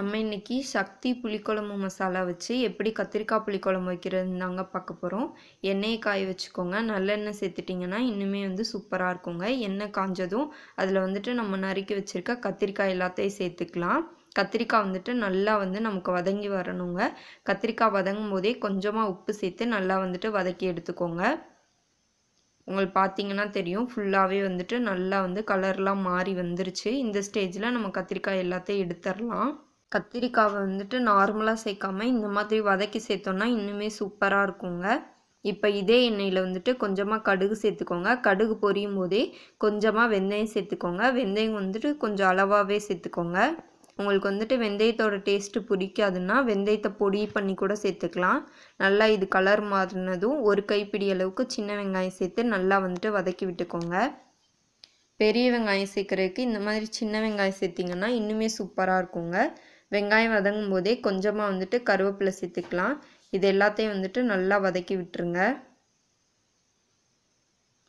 நம்ம இன்றைக்கி சக்தி புளிக்குழம்பு மசாலா வச்சு எப்படி கத்திரிக்காய் புளிக்குழம்பு வைக்கிறது தாங்க பார்க்க போகிறோம் எண்ணெயை காய வச்சுக்கோங்க நல்லெண்ணெய் சேர்த்துட்டிங்கன்னா இன்னுமே வந்து சூப்பராக இருக்குங்க எண்ணெய் காஞ்சதும் அதில் வந்துட்டு நம்ம நறுக்கி வச்சுருக்க கத்திரிக்காய் எல்லாத்தையும் சேர்த்துக்கலாம் கத்திரிக்காய் வந்துட்டு நல்லா வந்து நமக்கு வதங்கி வரணுங்க கத்திரிக்காய் வதங்கும் போதே கொஞ்சமாக உப்பு சேர்த்து நல்லா வந்துட்டு வதக்கி எடுத்துக்கோங்க உங்களுக்கு பார்த்தீங்கன்னா தெரியும் ஃபுல்லாகவே வந்துட்டு நல்லா வந்து கலர்லாம் மாறி வந்துருச்சு இந்த ஸ்டேஜில் நம்ம கத்திரிக்காய் எல்லாத்தையும் எடுத்துடலாம் கத்திரிக்காவை வந்துட்டு நார்மலாக சேர்க்காம இந்த மாதிரி வதக்கி சேர்த்தோன்னா இன்னுமே சூப்பராக இருக்குங்க இப்போ இதே எண்ணெயில் வந்துட்டு கொஞ்சமாக கடுகு சேர்த்துக்கோங்க கடுகு பொரியும் போதே கொஞ்சமாக வெந்தயம் சேர்த்துக்கோங்க வெந்தயம் வந்துட்டு கொஞ்சம் அளவாகவே சேர்த்துக்கோங்க உங்களுக்கு வந்துட்டு வெந்தயத்தோட டேஸ்ட்டு பிடிக்காதுன்னா வெந்தயத்தை பொடி பண்ணி கூட சேர்த்துக்கலாம் நல்லா இது கலர் மாறினதும் ஒரு கைப்பிடி அளவுக்கு சின்ன வெங்காயம் சேர்த்து நல்லா வந்துட்டு வதக்கி விட்டுக்கோங்க பெரிய வெங்காயம் சேர்க்குறதுக்கு இந்த மாதிரி சின்ன வெங்காயம் சேர்த்திங்கன்னா இன்னுமே சூப்பராக இருக்குங்க வெங்காயம் வதங்கும் போதே கொஞ்சமாக வந்துட்டு கருவேப்பிலை சேர்த்துக்கலாம் இது எல்லாத்தையும் வந்துட்டு நல்லா வதக்கி விட்டுருங்க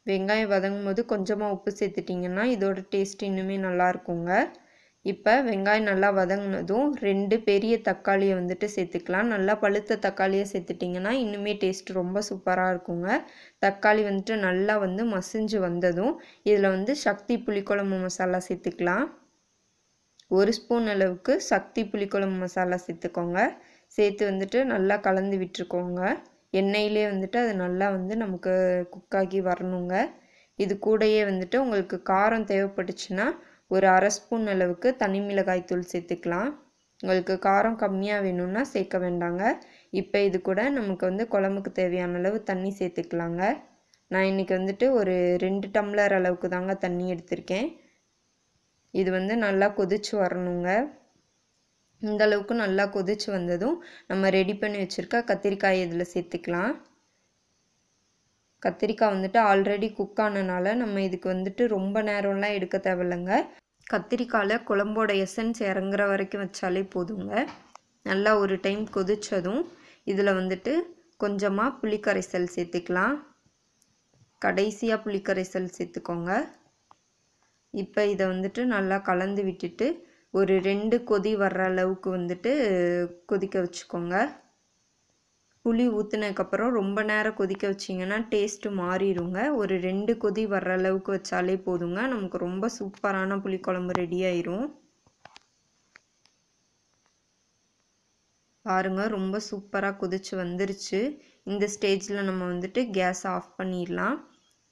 வெங்காயம் வதங்கும் போது கொஞ்சமாக உப்பு சேர்த்துட்டிங்கன்னா இதோட டேஸ்ட் இன்னுமே நல்லா இருக்குங்க இப்போ வெங்காயம் நல்லா வதங்கினதும் ரெண்டு பெரிய தக்காளியை வந்துட்டு சேர்த்துக்கலாம் நல்லா பழுத்த தக்காளியை சேர்த்துட்டிங்கன்னா இன்னுமே டேஸ்ட் ரொம்ப சூப்பராக இருக்குங்க தக்காளி வந்துட்டு நல்லா வந்து மசிஞ்சு வந்ததும் இதில் வந்து சக்தி புளிக்குழம்பு மசாலா சேர்த்துக்கலாம் ஒரு ஸ்பூன் அளவுக்கு சக்தி புளிக்குழம்பு மசாலா சேர்த்துக்கோங்க சேர்த்து வந்துட்டு நல்லா கலந்து விட்டுருக்கோங்க எண்ணெயிலே வந்துட்டு அது நல்லா வந்து நமக்கு குக்காகி வரணுங்க இது கூடயே வந்துட்டு உங்களுக்கு காரம் தேவைப்பட்டுச்சுன்னா ஒரு அரை ஸ்பூன் அளவுக்கு தனி மிளகாய் தூள் சேர்த்துக்கலாம் உங்களுக்கு காரம் கம்மியாக வேணும்னா சேர்க்க வேண்டாங்க இப்போ இது கூட நமக்கு வந்து குழம்புக்கு தேவையான அளவு தண்ணி சேர்த்துக்கலாங்க நான் இன்றைக்கி வந்துட்டு ஒரு ரெண்டு டம்ளர் அளவுக்கு தாங்க தண்ணி எடுத்திருக்கேன் இது வந்து நல்லா கொதிச்சு வரணுங்க இந்தளவுக்கு நல்லா கொதிச்சு வந்ததும் நம்ம ரெடி பண்ணி வச்சுருக்க கத்திரிக்காய் இதில் சேர்த்துக்கலாம் கத்திரிக்காய் வந்துட்டு ஆல்ரெடி குக் ஆனனால நம்ம இதுக்கு வந்துட்டு ரொம்ப நேரம்லாம் எடுக்க தேவையில்லைங்க கத்திரிக்காயில் குழம்போட எசன்ஸ் இறங்குற வரைக்கும் வச்சாலே போதுங்க நல்லா ஒரு டைம் கொதித்ததும் இதில் வந்துட்டு கொஞ்சமாக புளிக்கரைசல் சேர்த்துக்கலாம் கடைசியாக புளிக்கரைசல் சேர்த்துக்கோங்க இப்போ இதை வந்துட்டு நல்லா கலந்து விட்டுட்டு ஒரு ரெண்டு கொதி வர்ற அளவுக்கு வந்துட்டு கொதிக்க வச்சுக்கோங்க புளி ஊற்றுனதுக்கப்புறம் ரொம்ப நேரம் கொதிக்க வச்சிங்கன்னா டேஸ்ட்டு மாறிடுங்க ஒரு ரெண்டு கொதி வர்ற அளவுக்கு வச்சாலே போதுங்க நமக்கு ரொம்ப சூப்பரான புளிக்குழம்பு ரெடி ஆயிரும் பாருங்கள் ரொம்ப சூப்பராக கொதிச்சு வந்துருச்சு இந்த ஸ்டேஜில் நம்ம வந்துட்டு கேஸ் ஆஃப் பண்ணிடலாம்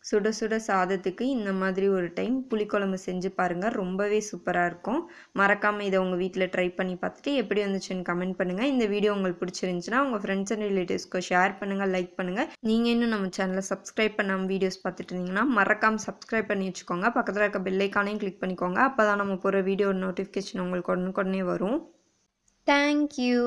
சுட சுட சாதத்துக்கு இந்த மாதிரி ஒரு டைம் புளிக்குழம்பு செஞ்சு பாருங்கள் ரொம்பவே சூப்பராக இருக்கும் மறக்காமல் இதை உங்கள் வீட்டில் ட்ரை பண்ணி பார்த்துட்டு எப்படி வந்துச்சுன்னு கமெண்ட் பண்ணுங்கள் இந்த வீடியோ உங்களுக்கு பிடிச்சிருந்துச்சுன்னா உங்கள் ஃப்ரெண்ட்ஸ் அண்ட் ரிலேட்டிவ்ஸ்க்கு ஷேர் பண்ணுங்கள் லைக் பண்ணுங்கள் நீங்கள் இன்னும் நம்ம சேனலை சப்ஸ்கிரைப் பண்ணாமல் வீடியோஸ் பார்த்துட்டு இருந்தீங்கன்னா மறக்காமல் சப்ஸ்கிரைப் பண்ணி வச்சுக்கோங்க பக்கத்தில் இருக்க பெல்லைக்கானையும் கிளிக் பண்ணிக்கோங்க அப்போ தான் நம்ம போகிற வீடியோ நோட்டிஃபிகேஷன் உங்களுக்கு உடனுக்குடனே வரும் தேங்க்யூ